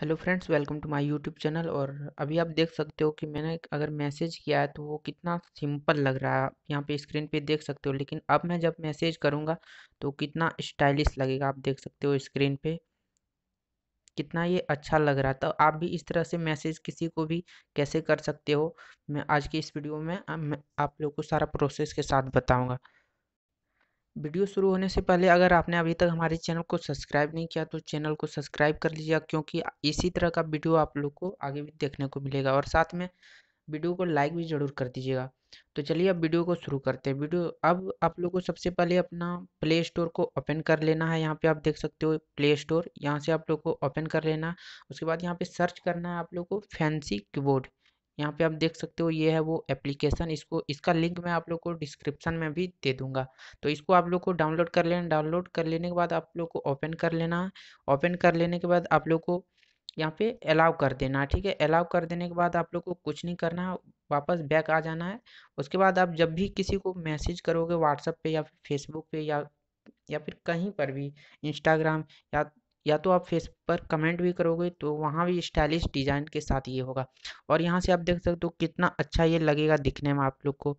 hello friends welcome to my YouTube channel और अभी आप देख सकते हो कि मैंने अगर मैसेज किया है तो वो कितना सिंपल लग रहा है आप यहाँ पे स्क्रीन पे देख सकते हो लेकिन अब मैं जब मैसेज करूँगा तो कितना स्टाइलिश लगेगा आप देख सकते हो स्क्रीन पे कितना ये अच्छा लग रहा था तो आप भी इस तरह से मैसेज किसी को भी कैसे कर सकते हो मैं आज की इस वीडियो में आप लोग को सारा प्रोसेस के साथ बताऊँगा वीडियो शुरू होने से पहले अगर आपने अभी तक हमारे चैनल को सब्सक्राइब नहीं किया तो चैनल को सब्सक्राइब कर लीजिएगा क्योंकि इसी तरह का वीडियो आप लोग को आगे भी देखने को मिलेगा और साथ में वीडियो को लाइक भी ज़रूर कर दीजिएगा तो चलिए अब वीडियो को शुरू करते हैं वीडियो अब आप लोग को सबसे पहले अपना प्ले स्टोर को ओपन कर लेना है यहाँ पे आप देख सकते हो प्ले स्टोर यहाँ से आप लोग को ओपन कर लेना उसके बाद यहाँ पे सर्च करना है आप लोग को फैंसी कीबोर्ड यहाँ पे आप देख सकते हो ये है वो एप्लीकेशन इसको इसका लिंक मैं आप लोग को डिस्क्रिप्शन में भी दे दूंगा तो इसको आप लोग को डाउनलोड कर लेना डाउनलोड कर लेने के बाद आप लोग को ओपन कर लेना ओपन कर लेने के बाद आप लोग को यहाँ पे अलाउ कर देना ठीक है अलाउ कर देने के बाद आप लोग को कुछ नहीं करना है वापस बैक आ जाना है उसके बाद आप जब भी किसी को मैसेज करोगे व्हाट्सअप पे या फिर फेसबुक पे या या फिर कहीं पर भी इंस्टाग्राम या या तो आप फेसबुक पर कमेंट भी करोगे तो वहाँ भी स्टाइलिश डिज़ाइन के साथ ये होगा और यहाँ से आप देख सकते हो कितना अच्छा ये लगेगा दिखने में आप लोग को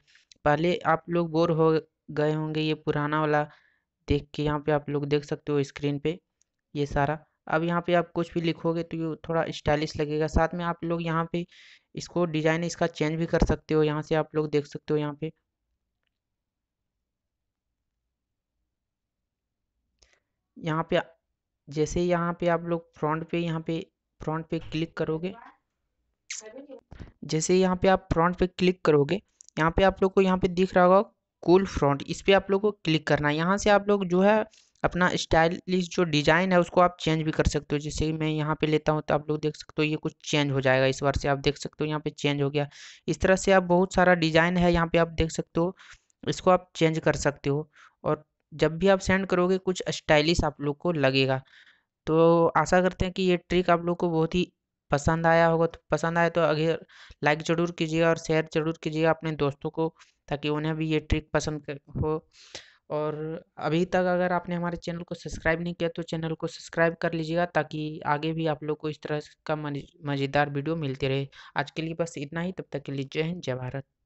पहले आप लोग बोर हो गए होंगे ये पुराना वाला देख के यहाँ पे आप लोग देख सकते हो स्क्रीन पे ये सारा अब यहाँ पे आप कुछ भी लिखोगे तो ये थोड़ा स्टाइलिश लगेगा साथ में आप लोग यहाँ पे इसको डिज़ाइन इसका चेंज भी कर सकते हो यहाँ से आप लोग देख सकते हो यहाँ पे यहाँ पे जैसे यहाँ पे आप लोग फ्रंट पे यहाँ पे फ्रंट पे क्लिक करोगे जैसे यहाँ पे आप फ्रंट पे क्लिक करोगे यहाँ पे आप लोग को यहाँ पे दिख रहा होगा कूल फ्रंट इस पर आप लोग को क्लिक करना है यहाँ से आप लोग जो है अपना स्टाइलिश जो डिज़ाइन है उसको आप चेंज भी कर सकते हो जैसे मैं यहाँ पे लेता हूँ तो आप लोग देख सकते हो ये कुछ चेंज हो जाएगा इस बार से आप देख सकते हो यहाँ पे चेंज हो गया इस तरह से आप बहुत सारा डिज़ाइन है यहाँ पे आप देख सकते हो इसको आप चेंज कर सकते हो और जब भी आप सेंड करोगे कुछ स्टाइलिश आप लोग को लगेगा तो आशा करते हैं कि ये ट्रिक आप लोग को बहुत ही पसंद आया होगा तो पसंद आए तो अगर लाइक ज़रूर कीजिएगा और शेयर ज़रूर कीजिएगा अपने दोस्तों को ताकि उन्हें भी ये ट्रिक पसंद हो और अभी तक अगर आपने हमारे चैनल को सब्सक्राइब नहीं किया तो चैनल को सब्सक्राइब कर लीजिएगा ताकि आगे भी आप लोग को इस तरह का मज़ेदार वीडियो मिलती रहे आज के लिए बस इतना ही तब तक के लिए जय हिंद जय भारत